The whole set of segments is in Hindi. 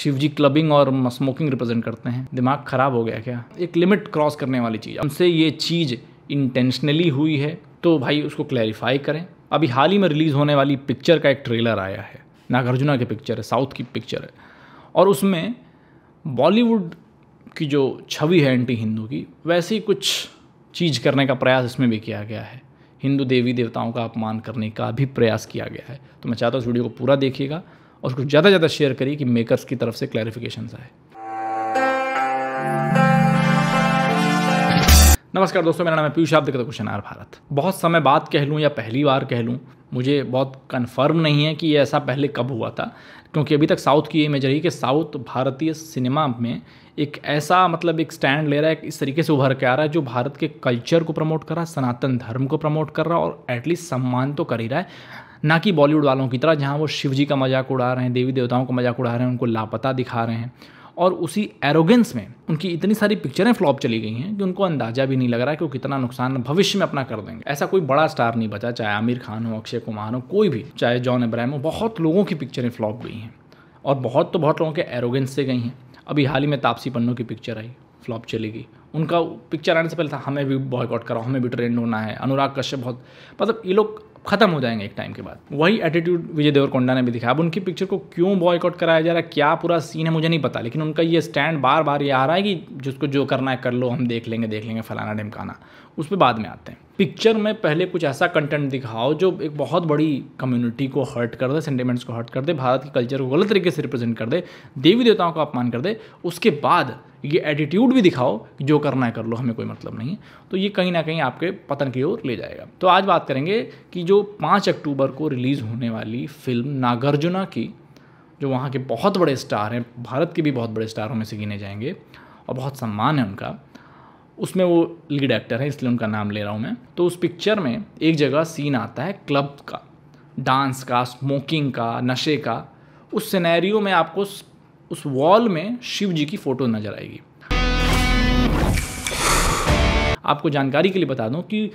शिव जी क्लबिंग और स्मोकिंग रिप्रेजेंट करते हैं दिमाग खराब हो गया क्या एक लिमिट क्रॉस करने वाली चीज़ हमसे ये चीज़ इंटेंशनली हुई है तो भाई उसको क्लैरिफाई करें अभी हाल ही में रिलीज़ होने वाली पिक्चर का एक ट्रेलर आया है नागार्जुना की पिक्चर है साउथ की पिक्चर है और उसमें बॉलीवुड की जो छवि है एंटी हिंदू की वैसे ही कुछ चीज़ करने का प्रयास इसमें भी किया गया है हिंदू देवी देवताओं का अपमान करने का भी प्रयास किया गया है तो मैं चाहता हूँ इस वीडियो को पूरा देखिएगा और उसको ज़्यादा ज़्यादा शेयर करिए कि मेकर्स की तरफ से क्लैरिफिकेशन आए नमस्कार दोस्तों मेरा नाम है पीयूष आपदे क्वेश्चन आर भारत बहुत समय बाद कह लूँ या पहली बार कह लूँ मुझे बहुत कन्फर्म नहीं है कि ये ऐसा पहले कब हुआ था क्योंकि अभी तक साउथ की इमेज रही कि साउथ भारतीय सिनेमा में एक ऐसा मतलब एक स्टैंड ले रहा है इस तरीके से उभर के आ रहा है जो भारत के कल्चर को प्रमोट कर रहा है सनातन धर्म को प्रमोट कर रहा है और एटलीस्ट सम्मान तो कर ही रहा है ना कि बॉलीवुड वालों की तरह जहाँ वो शिव जी का मजाक उड़ा रहे हैं देवी देवताओं का मजाक उड़ा रहे हैं उनको लापता दिखा रहे हैं और उसी एरोगेंस में उनकी इतनी सारी पिक्चरें फ्लॉप चली गई हैं कि उनको अंदाजा भी नहीं लग रहा है कि वो कितना नुकसान भविष्य में अपना कर देंगे ऐसा कोई बड़ा स्टार नहीं बचा चाहे आमिर खान हो अक्षय कुमार हो कोई भी चाहे जॉन इब्राहिम हो बहुत लोगों की पिक्चरें फ्लॉप गई हैं और बहुत तो बहुत लोगों के एरोगेंस से गई हैं अभी हाल ही में तापसी पन्नों की पिक्चर आई फ्लॉप चली गई उनका पिक्चर आने से पहले था हमें भी बॉयकॉट कराओ हमें भी ट्रेंड होना है अनुराग कश्यप बहुत मतलब ये लोग खत्म हो जाएंगे एक टाइम के बाद वही एटीट्यूड विजय देवरकोंडा ने भी दिखाया अब उनकी पिक्चर को क्यों बॉयकॉट कराया जा रहा है क्या पूरा सीन है मुझे नहीं पता लेकिन उनका ये स्टैंड बार बार ये आ रहा है कि जिसको जो करना है कर लो हम देख लेंगे देख लेंगे फलाना ढिमकाना उस पर बाद में आते हैं पिक्चर में पहले कुछ ऐसा कंटेंट दिखाओ जो एक बहुत बड़ी कम्युनिटी को हर्ट कर दे सेंटिमेंट्स को हर्ट कर दे भारत के कल्चर को गलत तरीके से रिप्रेजेंट कर दे देवी देवताओं का अपमान कर दे उसके बाद ये एटीट्यूड भी दिखाओ कि जो करना है कर लो हमें कोई मतलब नहीं है तो ये कहीं ना कहीं आपके पतन की ओर ले जाएगा तो आज बात करेंगे कि जो पाँच अक्टूबर को रिलीज़ होने वाली फिल्म नागार्जुना की जो वहाँ के बहुत बड़े स्टार हैं भारत के भी बहुत बड़े स्टारों में से गिने जाएंगे और बहुत सम्मान है उनका उसमें वो लीड एक्टर है इसलिए उनका नाम ले रहा हूँ मैं तो उस पिक्चर में एक जगह सीन आता है क्लब का डांस का स्मोकिंग का नशे का उस सिनेरियो में आपको उस वॉल में शिव जी की फ़ोटो नज़र आएगी आपको जानकारी के लिए बता दूं कि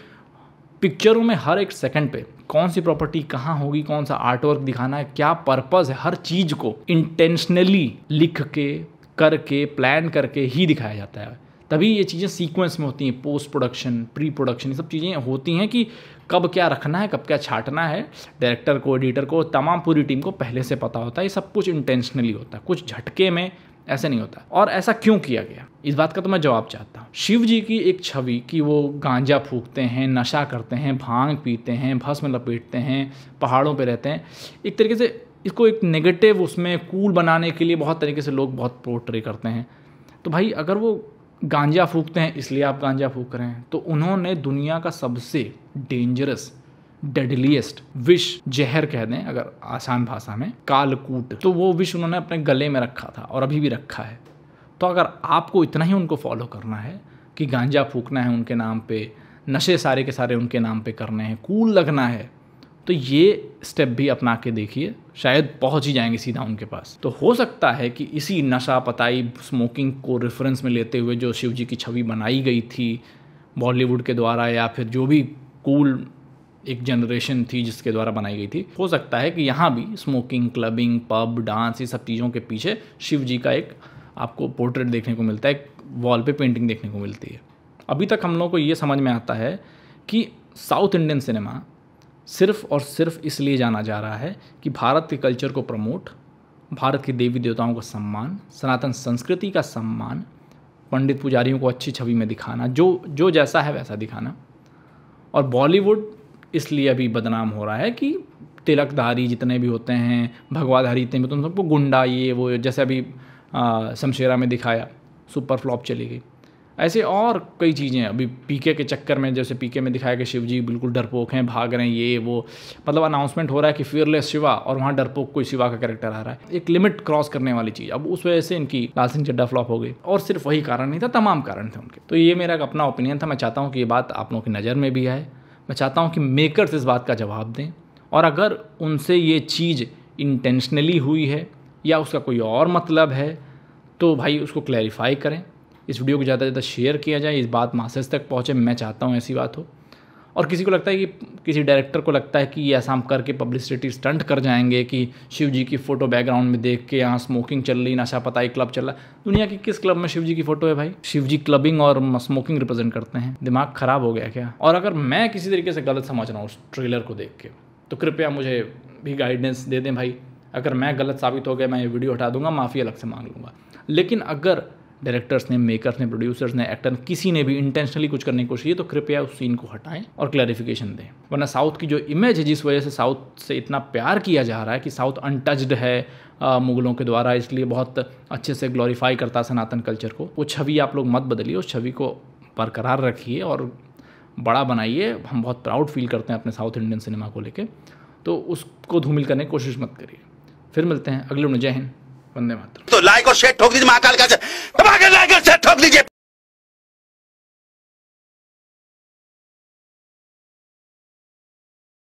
पिक्चरों में हर एक सेकंड पे कौन सी प्रॉपर्टी कहाँ होगी कौन सा आर्टवर्क दिखाना है क्या पर्पज़ है हर चीज़ को इंटेंशनली लिख के करके प्लान करके ही दिखाया जाता है तभी ये चीज़ें सीक्वेंस में होती हैं पोस्ट प्रोडक्शन प्री प्रोडक्शन ये सब चीज़ें होती हैं कि कब क्या रखना है कब क्या छाटना है डायरेक्टर को एडिटर को तमाम पूरी टीम को पहले से पता होता है ये सब कुछ इंटेंशनली होता है कुछ झटके में ऐसे नहीं होता और ऐसा क्यों किया गया इस बात का तो मैं जवाब चाहता हूँ शिव जी की एक छवि कि वो गांजा फूकते हैं नशा करते हैं भांग पीते हैं भस्म लपेटते हैं पहाड़ों पे रहते हैं एक तरीके से इसको एक नेगेटिव उसमें कूल बनाने के लिए बहुत तरीके से लोग बहुत पोर्ट्रे करते हैं तो भाई अगर वो गांजा फूकते हैं इसलिए आप गांजा फूक रहे हैं तो उन्होंने दुनिया का सबसे डेंजरस डेडलीस्ट विष जहर कह दें अगर आसान भाषा में कालकूट तो वो विष उन्होंने अपने गले में रखा था और अभी भी रखा है तो अगर आपको इतना ही उनको फॉलो करना है कि गांजा फूकना है उनके नाम पे नशे सारे के सारे उनके नाम पे करने हैं कूल लगना है तो ये स्टेप भी अपना के देखिए शायद पहुंच ही जाएंगे सीधा उनके पास तो हो सकता है कि इसी नशा पताई स्मोकिंग को रेफरेंस में लेते हुए जो शिव जी की छवि बनाई गई थी बॉलीवुड के द्वारा या फिर जो भी कूल एक जनरेशन थी जिसके द्वारा बनाई गई थी हो सकता है कि यहाँ भी स्मोकिंग क्लबिंग पब डांस ये सब चीज़ों के पीछे शिव जी का एक आपको पोर्ट्रेट देखने को मिलता है एक वॉल पे पेंटिंग देखने को मिलती है अभी तक हम लोग को ये समझ में आता है कि साउथ इंडियन सिनेमा सिर्फ और सिर्फ इसलिए जाना जा रहा है कि भारत के कल्चर को प्रमोट भारत के देवी देवताओं का सम्मान सनातन संस्कृति का सम्मान पंडित पुजारियों को अच्छी छवि में दिखाना जो जो जैसा है वैसा दिखाना और बॉलीवुड इसलिए अभी बदनाम हो रहा है कि तिलकधारी जितने भी होते हैं भगवाधारी इतने भी तो उन सबको गुंडा ये वो जैसे अभी शमशेरा में दिखाया सुपर फ्लॉप चली गई ऐसे और कई चीज़ें अभी पीके के चक्कर में जैसे पीके में दिखाया गया शिव जी बिल्कुल डरपोक हैं भाग रहे हैं ये वो मतलब अनाउंसमेंट हो रहा है कि फियरलेस शिवा और वहाँ डरपोक कोई शिवा का कैरेक्टर आ रहा है एक लिमिट क्रॉस करने वाली चीज़ अब उस वजह से इनकी लाल सिंह चड्डा फ्लॉप हो गई और सिर्फ वही कारण नहीं था तमाम कारण थे उनके तो ये मेरा अपना ओपिनियन था मैं चाहता हूँ कि ये बात आप लोगों की नज़र में भी आए मैं चाहता हूँ कि मेकर्स इस बात का जवाब दें और अगर उनसे ये चीज़ इंटेंशनली हुई है या उसका कोई और मतलब है तो भाई उसको क्लैरिफाई करें इस वीडियो को ज़्यादा से ज़्यादा शेयर किया जाए इस बात मासेज तक पहुँचे मैं चाहता हूँ ऐसी बात हो और किसी को लगता है कि किसी डायरेक्टर को लगता है कि ये ऐसा हम करके पब्लिसिटी स्टंट कर जाएंगे कि शिव जी की फ़ोटो बैकग्राउंड में देख के यहाँ स्मोकिंग चल रही नशा पता ही क्लब चल रहा है दुनिया के किस क्लब में शिव जी की फ़ोटो है भाई शिव जी क्लबिंग और स्मोकिंग रिप्रेजेंट करते हैं दिमाग ख़राब हो गया क्या और अगर मैं किसी तरीके से गलत समझ रहा हूँ उस ट्रेलर को देख के तो कृपया मुझे भी गाइडेंस दे दें भाई अगर मैं गलत साबित हो गया मैं ये वीडियो हटा दूंगा माफ़ी अलग से मांग लूँगा लेकिन अगर डायरेक्टर्स ने मेकर्स ने प्रोड्यूसर्स ने एक्टर ने किसी ने भी इंटेंशनली कुछ करने की कोशिश की तो कृपया उस सीन को हटाएं और क्लैरिफिकेशन दें वरना साउथ की जो इमेज है जिस वजह से साउथ से इतना प्यार किया जा रहा है कि साउथ अनटचड है मुगलों के द्वारा इसलिए बहुत अच्छे से ग्लोरीफाई करता है सनातन कल्चर को वो छवि आप लोग मत बदलिए उस छवि को बरकरार रखिए और बड़ा बनाइए हम बहुत प्राउड फील करते हैं अपने साउथ इंडियन सिनेमा को लेकर तो उसको धूमिल करने की कोशिश मत करिए फिर मिलते हैं अगले उन्हें जय हिंद वंदे मातरम तो लाइक और शेयर ठोक दीजिए महाकाल का लाइक और शेयर ठोक दीजिए